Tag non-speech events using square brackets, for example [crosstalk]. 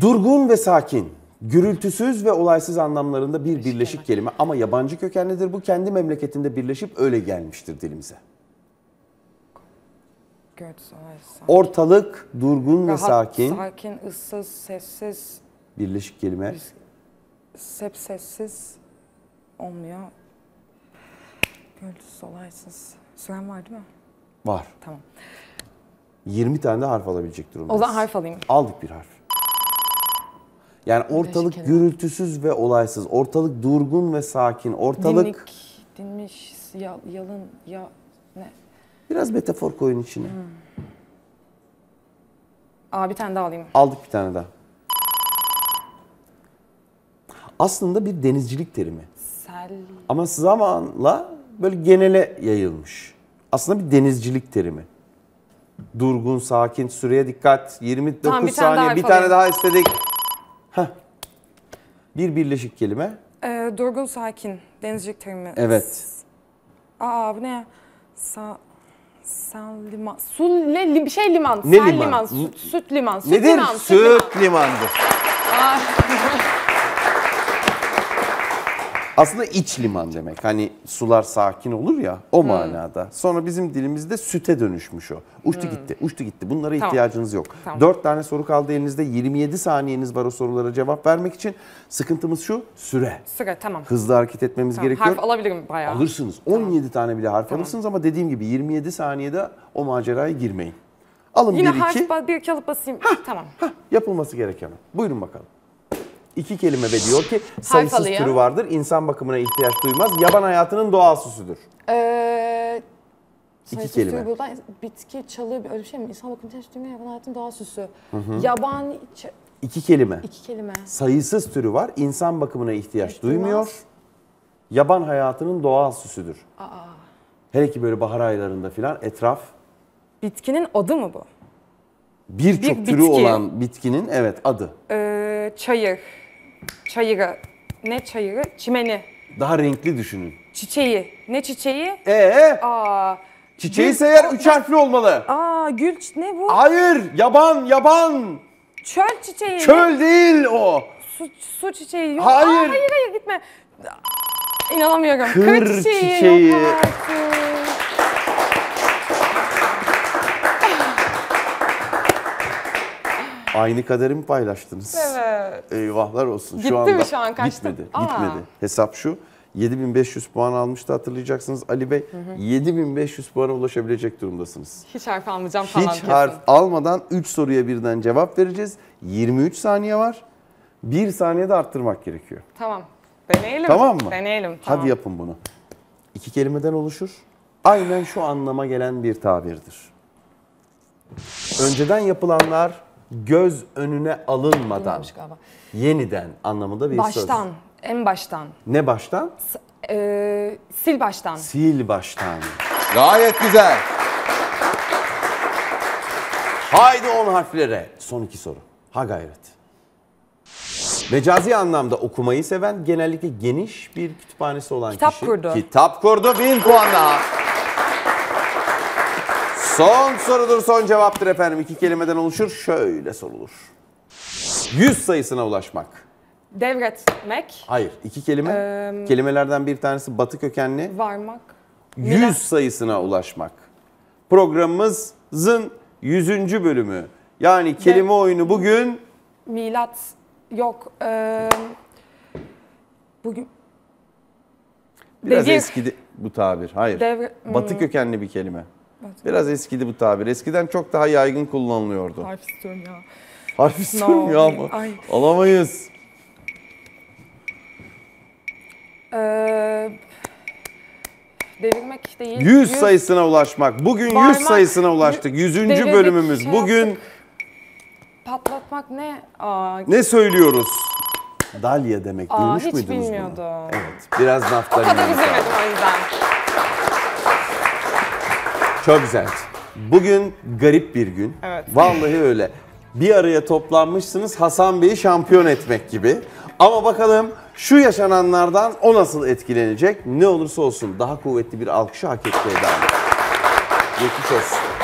Durgun ve sakin, gürültüsüz ve olaysız anlamlarında bir birleşik kelime ama yabancı kökenlidir. Bu kendi memleketinde birleşip öyle gelmiştir dilimize. Ortalık durgun Rahat, ve sakin. Sakin, ıssız, sessiz. Birleşik kelime. Hep sessiz olmuyor. Gürültüsüz, olaysız. Süren var değil mi? Var. Tamam. 20 tane de harf alabilecek durumdayız. O zaman harf alayım. Aldık bir harf. Yani ortalık Beşikler. gürültüsüz ve olaysız, ortalık durgun ve sakin, ortalık... Dinlik, dinmiş, ya, yalın, ya ne? Biraz metafor koyun içine. Hmm. Aa bir tane daha alayım. Aldık bir tane daha. Aslında bir denizcilik terimi. Sel. Ama zamanla böyle genele yayılmış. Aslında bir denizcilik terimi. Durgun, sakin, süreye dikkat, 29 tamam, bir saniye. Daha bir tane daha istedik. Heh. Bir birleşik kelime. Ee, durgun sakin. Denizcilik terimi. Evet. Aa bu ne ya? Sa sen liman. Su ne li, bir şey liman. Ne Sen liman? liman. Süt, süt liman. Süt Nedir? liman. Süt limandır. Aa. [laughs] Aslında iç liman demek. Hani sular sakin olur ya o hmm. manada. Sonra bizim dilimizde süte dönüşmüş o. Uçtu hmm. gitti, uçtu gitti. Bunlara tamam. ihtiyacınız yok. Tamam. 4 tane soru kaldı elinizde. 27 saniyeniz var o sorulara cevap vermek için. Sıkıntımız şu süre. Süre tamam. Hızlı hareket etmemiz tamam. gerekiyor. Harf alabilirim bayağı. Alırsınız. 17 tane bile harf tamam. alırsınız ama dediğim gibi 27 saniyede o maceraya girmeyin. Alın Yine bir iki. Yine harf bir kalıp basayım. Hah, tamam. Hah, yapılması gereken. Buyurun bakalım iki kelime ve diyor ki sayısız Hayfalıyım. türü vardır. İnsan bakımına ihtiyaç duymaz. Yaban hayatının doğal süsüdür. Ee, sayısız kelime. buradan bitki, çalı öyle bir şey mi? İnsan bakımına ihtiyaç duymuyor. Yaban hayatının doğal süsü. Yaban ç- İki kelime. iki kelime. Sayısız türü var. İnsan bakımına ihtiyaç İhtimal. duymuyor. Yaban hayatının doğal süsüdür. Hele ki böyle bahar aylarında filan etraf Bitkinin adı mı bu? birçok Bir türü olan bitkinin evet adı. Ee, çayır çayırı. Ne çayırı? Çimeni. Daha renkli düşünün. Çiçeği. Ne çiçeği? Ee? Aa. Çiçeği seyir, üç harfli olmalı. Aa gül ne bu? Hayır yaban yaban. Çöl çiçeği. Çöl değil o. Su, su çiçeği. Yok. Hayır. Aa, hayır hayır gitme. İnanamıyorum. Kır, Kır çiçeği. çiçeği. Yok artık. Aynı kaderi mi paylaştınız? Evet. Eyvahlar olsun. Gitti şu anda mi şu an kaçtı? Gitmedi, Aa. gitmedi. Hesap şu. 7500 puan almıştı hatırlayacaksınız Ali Bey. Hı hı. 7500 puana ulaşabilecek durumdasınız. Hiç harf almayacağım falan Hiç kesin. harf almadan 3 soruya birden cevap vereceğiz. 23 saniye var. 1 saniyede arttırmak gerekiyor. Tamam. Deneyelim. Tamam mı? Deneyelim. Tamam. Hadi yapın bunu. İki kelimeden oluşur. Aynen şu anlama gelen bir tabirdir. Önceden yapılanlar göz önüne alınmadan yeniden anlamında bir baştan, söz. Baştan, en baştan. Ne baştan? S- e- sil baştan. Sil baştan. Gayet güzel. Haydi on harflere. Son iki soru. Ha gayret. Mecazi anlamda okumayı seven genellikle geniş bir kütüphanesi olan kitap kişi. Kitap kurdu. Kitap kurdu. Bin puan daha. Son sorudur, son cevaptır efendim. İki kelimeden oluşur, şöyle sorulur. Yüz sayısına ulaşmak. Devretmek. Hayır, iki kelime. Ee, Kelimelerden bir tanesi batı kökenli. Varmak. Yüz sayısına ulaşmak. Programımızın yüzüncü bölümü. Yani kelime Dev oyunu bugün... Milat yok. Ee, bugün... Biraz Devir. eskidi bu tabir. Hayır. Devre... Batı hmm. kökenli bir kelime. Biraz eskidi bu tabir. Eskiden çok daha yaygın kullanılıyordu. Harf istiyorum ya. Harf istiyorum no. ya ama Ay. alamayız. Ee, devirmek değil. 100, 100 sayısına ulaşmak. Bugün Varmak, 100 sayısına ulaştık. 100. Devirmek, bölümümüz. Şey Bugün patlatmak ne? Aa, ne söylüyoruz? Dalya demek. Aa, Duymuş hiç muydunuz bilmiyordum. bunu? Evet. Biraz naftalin. O kadar izlemedim o yüzden. Çok güzel. Bugün garip bir gün. Evet. Vallahi öyle. Bir araya toplanmışsınız Hasan Bey'i şampiyon etmek gibi. Ama bakalım şu yaşananlardan o nasıl etkilenecek? Ne olursa olsun daha kuvvetli bir alkışı hak etti Eda Hanım. Geçmiş olsun.